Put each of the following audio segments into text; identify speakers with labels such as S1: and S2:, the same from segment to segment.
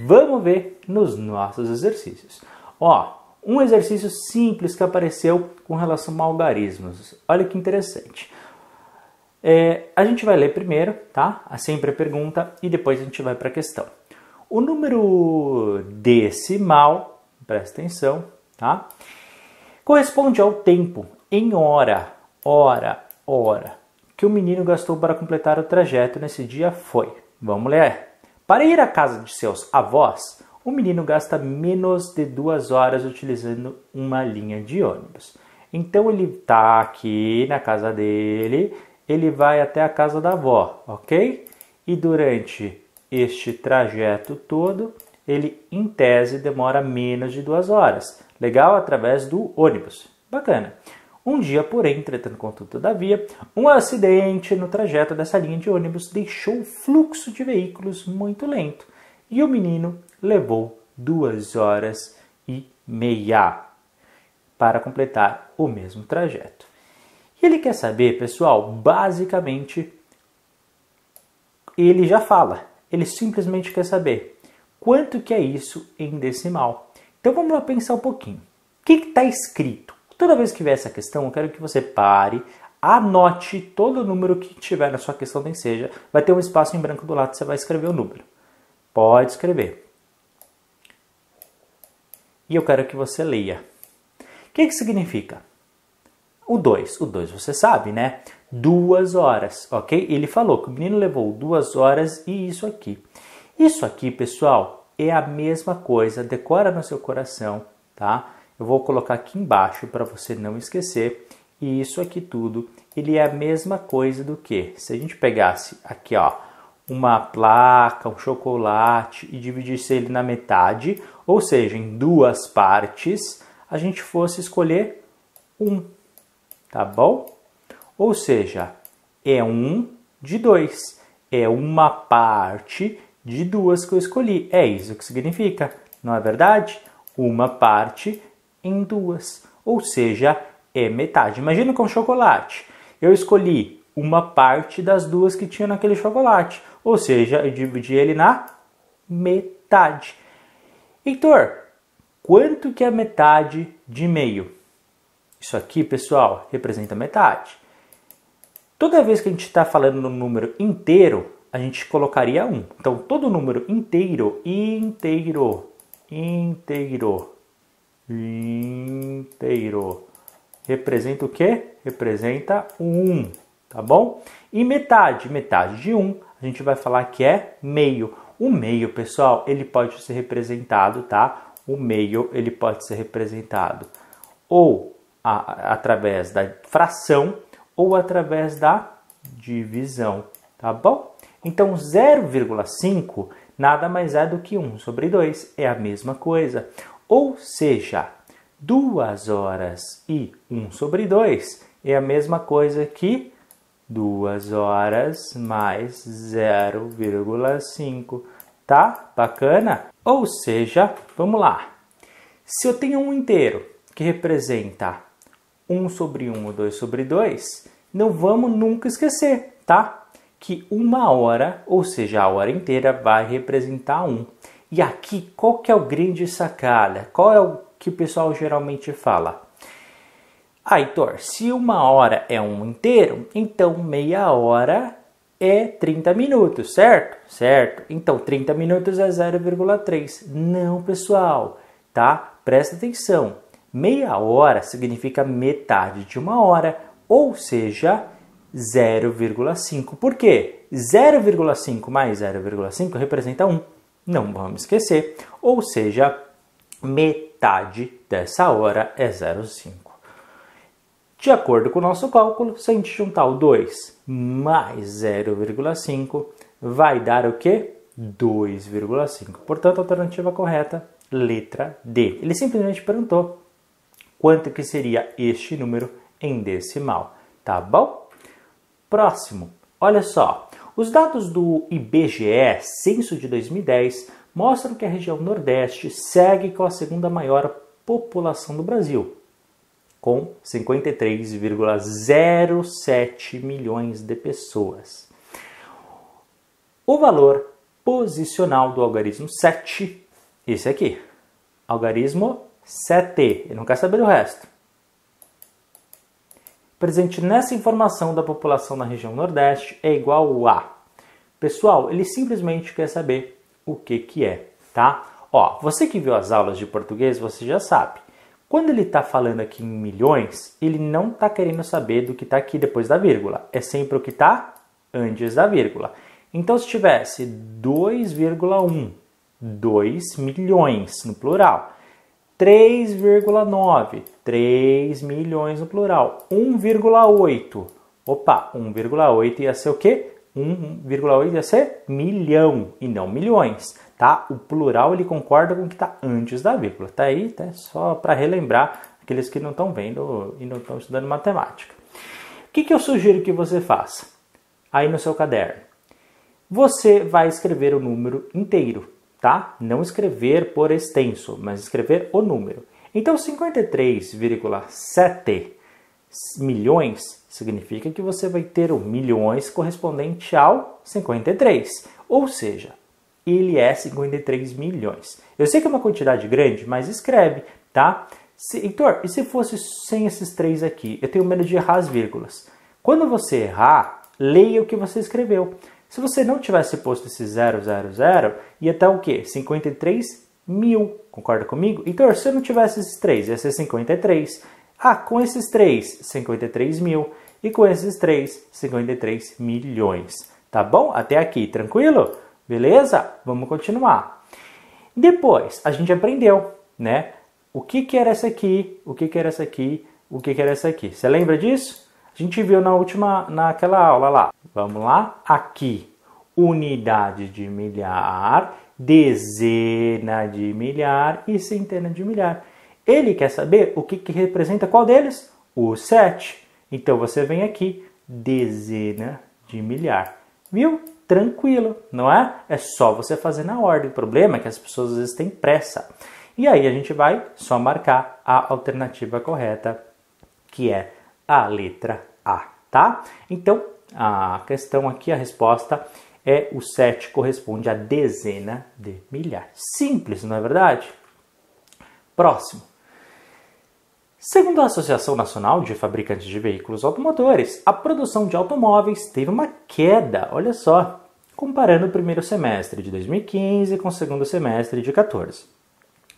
S1: Vamos ver nos nossos exercícios. Ó, um exercício simples que apareceu com relação a algarismos. Olha que interessante. É, a gente vai ler primeiro, tá? sempre a pergunta e depois a gente vai para a questão. O número decimal, presta atenção, tá? Corresponde ao tempo em hora, hora, hora que o menino gastou para completar o trajeto nesse dia foi. Vamos ler. Para ir à casa de seus avós, o menino gasta menos de duas horas utilizando uma linha de ônibus. Então ele está aqui na casa dele, ele vai até a casa da avó, ok? E durante este trajeto todo, ele em tese demora menos de duas horas. Legal? Através do ônibus. Bacana. Um dia, porém, entretanto, contudo, todavia, um acidente no trajeto dessa linha de ônibus deixou o fluxo de veículos muito lento e o menino levou duas horas e meia para completar o mesmo trajeto. E ele quer saber, pessoal, basicamente, ele já fala, ele simplesmente quer saber quanto que é isso em decimal. Então vamos lá pensar um pouquinho. O que está escrito? Toda vez que vier essa questão, eu quero que você pare, anote todo o número que tiver na sua questão, nem seja. Vai ter um espaço em branco do lado, você vai escrever o número. Pode escrever. E eu quero que você leia. O que, que significa? O 2. O 2 você sabe, né? Duas horas, ok? Ele falou que o menino levou duas horas e isso aqui. Isso aqui, pessoal, é a mesma coisa. Decora no seu coração, tá? Eu vou colocar aqui embaixo para você não esquecer. E isso aqui tudo, ele é a mesma coisa do que se a gente pegasse aqui, ó, uma placa, um chocolate e dividisse ele na metade, ou seja, em duas partes, a gente fosse escolher um, tá bom? Ou seja, é um de dois, é uma parte de duas que eu escolhi. É isso que significa, não é verdade? Uma parte em duas, ou seja, é metade. Imagina com chocolate. Eu escolhi uma parte das duas que tinha naquele chocolate, ou seja, eu dividi ele na metade. Heitor, quanto que é metade de meio? Isso aqui, pessoal, representa metade. Toda vez que a gente está falando no número inteiro, a gente colocaria 1. Um. Então, todo número inteiro, inteiro, inteiro, inteiro. Representa o quê? Representa 1, tá bom? E metade, metade de 1, a gente vai falar que é meio. O meio, pessoal, ele pode ser representado, tá? O meio, ele pode ser representado ou a, através da fração ou através da divisão, tá bom? Então, 0,5 nada mais é do que 1 sobre 2, é a mesma coisa. Ou seja, 2 horas e 1 sobre 2 é a mesma coisa que 2 horas mais 0,5. Tá? Bacana? Ou seja, vamos lá. Se eu tenho um inteiro que representa 1 sobre 1 ou 2 sobre 2, não vamos nunca esquecer, tá? Que uma hora, ou seja, a hora inteira, vai representar 1. E aqui, qual que é o grande sacada? Qual é o que o pessoal geralmente fala? Ah, Heitor, se uma hora é um inteiro, então meia hora é 30 minutos, certo? Certo. Então 30 minutos é 0,3. Não, pessoal, tá? Presta atenção. Meia hora significa metade de uma hora, ou seja, 0,5. Por quê? 0,5 mais 0,5 representa 1 não vamos esquecer, ou seja, metade dessa hora é 0,5. De acordo com o nosso cálculo, se a gente juntar o 2 mais 0,5, vai dar o quê? 2,5. Portanto, a alternativa correta, letra D. Ele simplesmente perguntou quanto que seria este número em decimal, tá bom? Próximo, olha só, os dados do IBGE, censo de 2010, mostram que a região Nordeste segue com a segunda maior população do Brasil, com 53,07 milhões de pessoas. O valor posicional do algarismo 7, esse aqui, algarismo 7, eu não quero saber do resto presente nessa informação da população na região Nordeste é igual a. Pessoal, ele simplesmente quer saber o que, que é, tá? Ó, você que viu as aulas de português, você já sabe. Quando ele está falando aqui em milhões, ele não está querendo saber do que está aqui depois da vírgula. É sempre o que está antes da vírgula. Então, se tivesse 2,1, 2 milhões no plural, 3,9, 3 milhões no plural. 1,8. Opa, 1,8 ia ser o quê? 1,8 ia ser milhão e não milhões, tá? O plural ele concorda com o que está antes da vírgula. Tá aí, tá? Só para relembrar aqueles que não estão vendo e não estão estudando matemática. O que, que eu sugiro que você faça aí no seu caderno? Você vai escrever o número inteiro, tá? Não escrever por extenso, mas escrever o número. Então 53,7 milhões significa que você vai ter o milhões correspondente ao 53, ou seja, ele é 53 milhões. Eu sei que é uma quantidade grande, mas escreve, tá? Se, Heitor, e se fosse sem esses três aqui? Eu tenho medo de errar as vírgulas. Quando você errar, leia o que você escreveu. Se você não tivesse posto esse 000, ia estar o quê? 53 mil, concorda comigo? Então, se eu não tivesse esses três, ia ser 53. Ah, com esses três, 53 mil. E com esses três, 53 milhões. Tá bom? Até aqui, tranquilo? Beleza? Vamos continuar. Depois, a gente aprendeu, né? O que, que era essa aqui, o que, que era essa aqui, o que, que era essa aqui. Você lembra disso? A gente viu na última, naquela aula lá. Vamos lá? Aqui, unidade de milhar, dezena de milhar e centena de milhar. Ele quer saber o que, que representa qual deles? O 7. Então você vem aqui, dezena de milhar. Viu? Tranquilo, não é? É só você fazer na ordem. O problema é que as pessoas às vezes têm pressa. E aí a gente vai só marcar a alternativa correta, que é a letra A, tá? Então, a questão aqui, a resposta é o 7 corresponde à dezena de milhares. Simples, não é verdade? Próximo. Segundo a Associação Nacional de Fabricantes de Veículos Automotores, a produção de automóveis teve uma queda, olha só, comparando o primeiro semestre de 2015 com o segundo semestre de 14.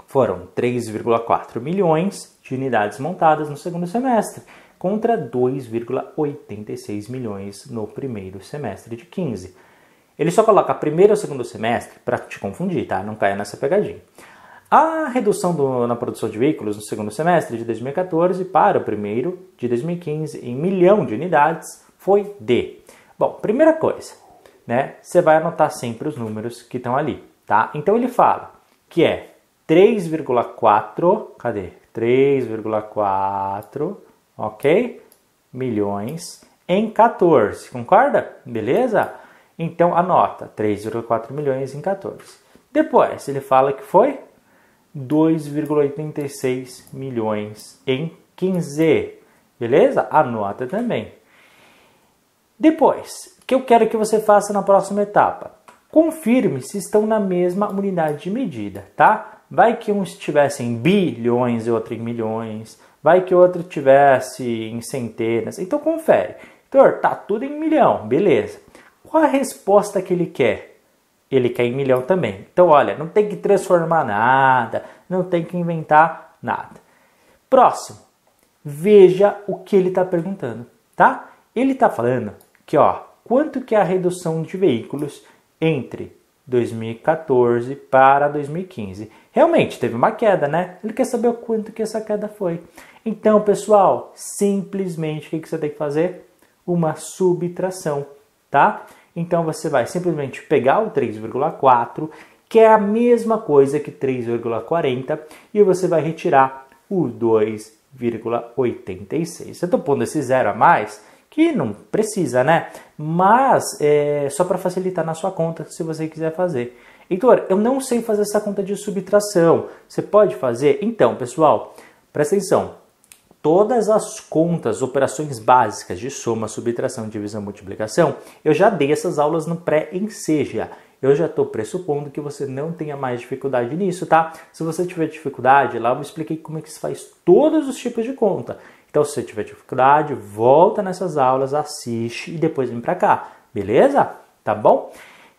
S1: Foram 3,4 milhões de unidades montadas no segundo semestre, contra 2,86 milhões no primeiro semestre de 15. Ele só coloca primeiro ou segundo semestre para te confundir, tá? Não caia nessa pegadinha. A redução do, na produção de veículos no segundo semestre de 2014 para o primeiro de 2015 em milhão de unidades foi de. Bom, primeira coisa, né? Você vai anotar sempre os números que estão ali, tá? Então ele fala que é 3,4, cadê? 3,4 ok? Milhões em 14, concorda? Beleza? Então anota 3,4 milhões em 14. Depois ele fala que foi 2,86 milhões em 15, beleza? Anota também. Depois, o que eu quero que você faça na próxima etapa? Confirme se estão na mesma unidade de medida, tá? Vai que uns estivessem bilhões e outro em milhões, vai que outro tivesse em centenas. Então confere. Heitor, tá tudo em milhão, beleza. Qual a resposta que ele quer? Ele quer em milhão também. Então, olha, não tem que transformar nada, não tem que inventar nada. Próximo, veja o que ele está perguntando, tá? Ele está falando que, ó, quanto que é a redução de veículos entre 2014 para 2015. Realmente teve uma queda, né? Ele quer saber o quanto que essa queda foi. Então, pessoal, simplesmente o que você tem que fazer? Uma subtração, tá? Então você vai simplesmente pegar o 3,4, que é a mesma coisa que 3,40, e você vai retirar o 2,86. Eu estou pondo esse zero a mais, que não precisa, né? Mas é só para facilitar na sua conta, se você quiser fazer. Heitor, eu não sei fazer essa conta de subtração. Você pode fazer? Então, pessoal, presta atenção todas as contas, operações básicas de soma, subtração, divisão, multiplicação, eu já dei essas aulas no pré-enseja. Eu já estou pressupondo que você não tenha mais dificuldade nisso, tá? Se você tiver dificuldade, lá eu expliquei como é que se faz todos os tipos de conta. Então, se você tiver dificuldade, volta nessas aulas, assiste e depois vem para cá, beleza? Tá bom?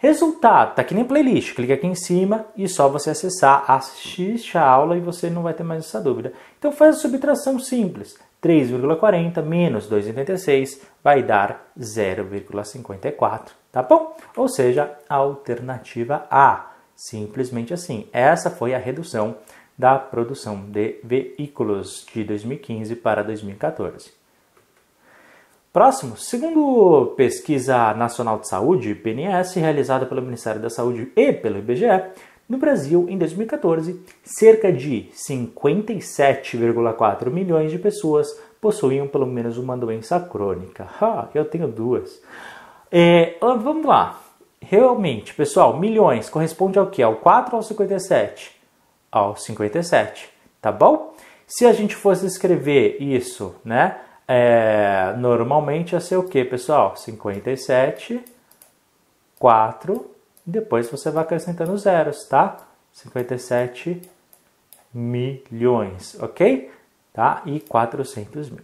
S1: Resultado, tá aqui nem playlist, clica aqui em cima e só você acessar, assistir a aula e você não vai ter mais essa dúvida. Então faz a subtração simples, 3,40 menos 2,86 vai dar 0,54, tá bom? Ou seja, alternativa A, simplesmente assim. Essa foi a redução da produção de veículos de 2015 para 2014. Próximo, segundo pesquisa nacional de saúde, PNS, realizada pelo Ministério da Saúde e pelo IBGE, no Brasil, em 2014, cerca de 57,4 milhões de pessoas possuíam pelo menos uma doença crônica. Ah, eu tenho duas. É, ah, vamos lá. Realmente, pessoal, milhões corresponde ao que? Ao 4 ou 57? Ao 57, tá bom? Se a gente fosse escrever isso, né? É, normalmente ia ser o que, pessoal? 57, 4, depois você vai acrescentando zeros, tá? 57 milhões, ok? Tá? E 400 mil.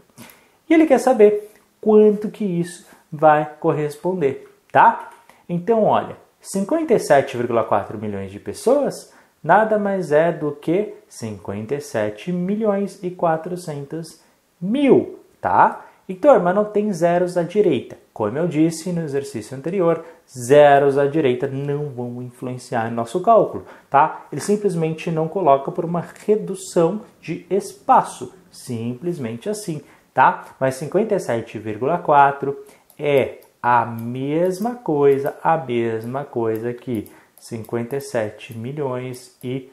S1: E ele quer saber quanto que isso vai corresponder, tá? Então, olha, 57,4 milhões de pessoas nada mais é do que 57 milhões e 400 mil tá? Então, Mas não tem zeros à direita. Como eu disse no exercício anterior, zeros à direita não vão influenciar nosso cálculo, tá? Ele simplesmente não coloca por uma redução de espaço, simplesmente assim, tá? Mas 57,4 é a mesma coisa, a mesma coisa que 57 milhões e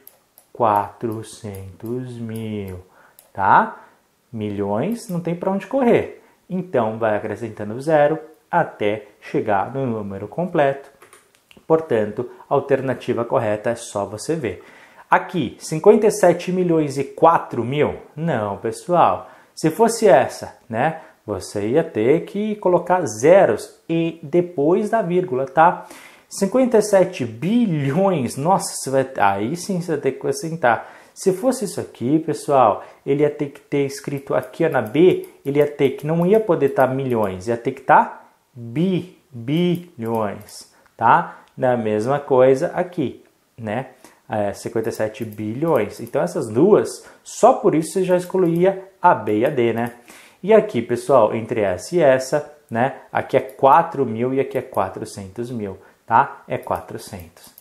S1: 400 mil, tá? milhões, não tem para onde correr. Então, vai acrescentando zero até chegar no número completo. Portanto, a alternativa correta é só você ver. Aqui, 57 milhões e 4 mil? Não, pessoal. Se fosse essa, né? Você ia ter que colocar zeros e depois da vírgula, tá? 57 bilhões, nossa, vai, aí sim você vai ter que acrescentar. Se fosse isso aqui, pessoal, ele ia ter que ter escrito aqui na B, ele ia ter que não ia poder estar tá milhões, ia ter que estar tá bi, bilhões, tá? Na mesma coisa aqui, né? É, 57 bilhões. Então essas duas, só por isso você já excluía a B e a D, né? E aqui, pessoal, entre essa e essa, né? Aqui é 4 mil e aqui é 400 mil, tá? É 400.